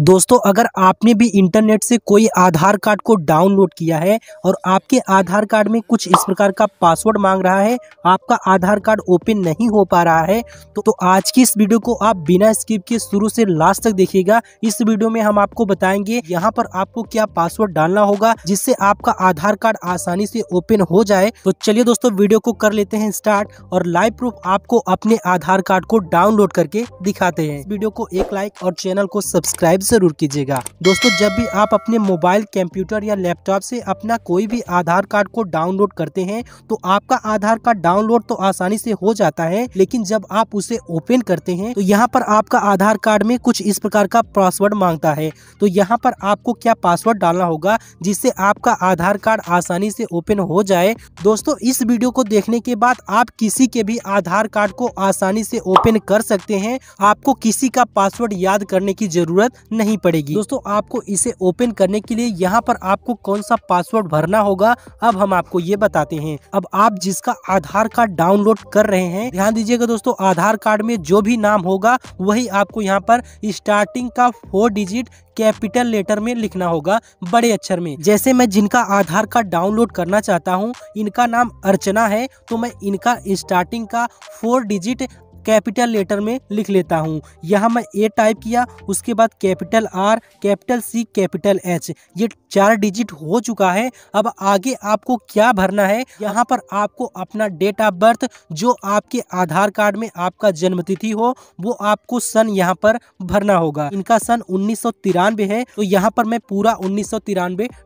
दोस्तों अगर आपने भी इंटरनेट से कोई आधार कार्ड को डाउनलोड किया है और आपके आधार कार्ड में कुछ इस प्रकार का पासवर्ड मांग रहा है आपका आधार कार्ड ओपन नहीं हो पा रहा है तो, तो आज की इस वीडियो को आप बिना स्किप के शुरू से लास्ट तक देखिएगा इस वीडियो में हम आपको बताएंगे यहाँ पर आपको क्या पासवर्ड डालना होगा जिससे आपका आधार कार्ड आसानी से ओपन हो जाए तो चलिए दोस्तों वीडियो को कर लेते हैं स्टार्ट और लाइव प्रूफ आपको अपने आधार कार्ड को डाउनलोड करके दिखाते हैं वीडियो को एक लाइक और चैनल को सब्सक्राइब जरूर कीजिएगा दोस्तों जब भी आप अपने मोबाइल कंप्यूटर या लैपटॉप से अपना कोई भी आधार कार्ड को डाउनलोड करते हैं तो आपका आधार कार्ड डाउनलोड तो आसानी से हो जाता है लेकिन जब आप उसे ओपन करते हैं तो यहाँ पर आपका आधार कार्ड में कुछ इस प्रकार का पासवर्ड मांगता है तो यहाँ पर आपको क्या पासवर्ड डालना होगा जिससे आपका आधार कार्ड आसानी से ओपन हो जाए दोस्तों इस वीडियो को देखने के बाद आप किसी के भी आधार कार्ड को आसानी से ओपन कर सकते हैं आपको किसी का पासवर्ड याद करने की जरूरत नहीं पड़ेगी दोस्तों आपको इसे ओपन करने के लिए यहाँ पर आपको कौन सा पासवर्ड भरना होगा अब हम आपको ये बताते हैं अब आप जिसका आधार कार्ड डाउनलोड कर रहे हैं ध्यान दीजिएगा दोस्तों आधार कार्ड में जो भी नाम होगा वही आपको यहाँ पर स्टार्टिंग का फोर डिजिट कैपिटल लेटर में लिखना होगा बड़े अक्षर में जैसे मैं जिनका आधार कार्ड डाउनलोड करना चाहता हूँ इनका नाम अर्चना है तो मैं इनका स्टार्टिंग का फोर डिजिट कैपिटल लेटर में लिख लेता हूँ यहाँ मैं ए टाइप किया उसके बाद capital R capital C capital H ये चार डिजिट हो चुका है अब आगे आपको क्या भरना है यहाँ पर आपको अपना डेट ऑफ बर्थ जो आपके आधार कार्ड में आपका जन्म तिथि हो वो आपको सन यहाँ पर भरना होगा इनका सन उन्नीस है तो यहाँ पर मैं पूरा उन्नीस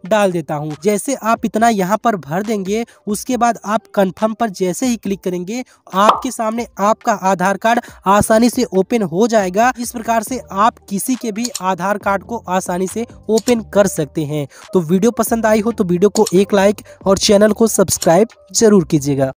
डाल देता हूँ जैसे आप इतना यहाँ पर भर देंगे उसके बाद आप कन्फर्म पर जैसे ही क्लिक करेंगे आपके सामने आपका आधार आधार कार्ड आसानी से ओपन हो जाएगा इस प्रकार से आप किसी के भी आधार कार्ड को आसानी से ओपन कर सकते हैं तो वीडियो पसंद आई हो तो वीडियो को एक लाइक और चैनल को सब्सक्राइब जरूर कीजिएगा